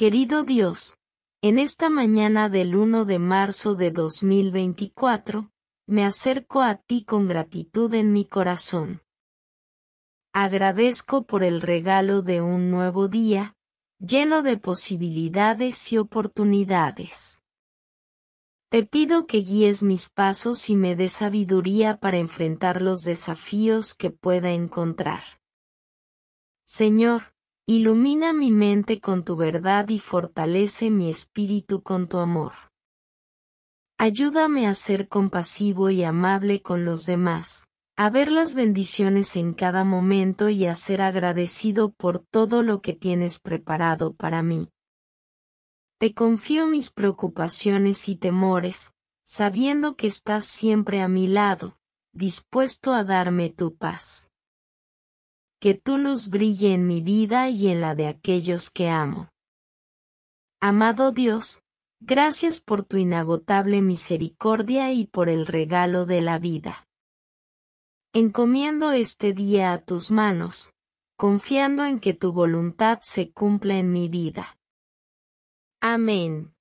Querido Dios, en esta mañana del 1 de marzo de 2024, me acerco a ti con gratitud en mi corazón. Agradezco por el regalo de un nuevo día, lleno de posibilidades y oportunidades. Te pido que guíes mis pasos y me des sabiduría para enfrentar los desafíos que pueda encontrar. Señor, Ilumina mi mente con tu verdad y fortalece mi espíritu con tu amor. Ayúdame a ser compasivo y amable con los demás, a ver las bendiciones en cada momento y a ser agradecido por todo lo que tienes preparado para mí. Te confío mis preocupaciones y temores, sabiendo que estás siempre a mi lado, dispuesto a darme tu paz que tu luz brille en mi vida y en la de aquellos que amo. Amado Dios, gracias por tu inagotable misericordia y por el regalo de la vida. Encomiendo este día a tus manos, confiando en que tu voluntad se cumpla en mi vida. Amén.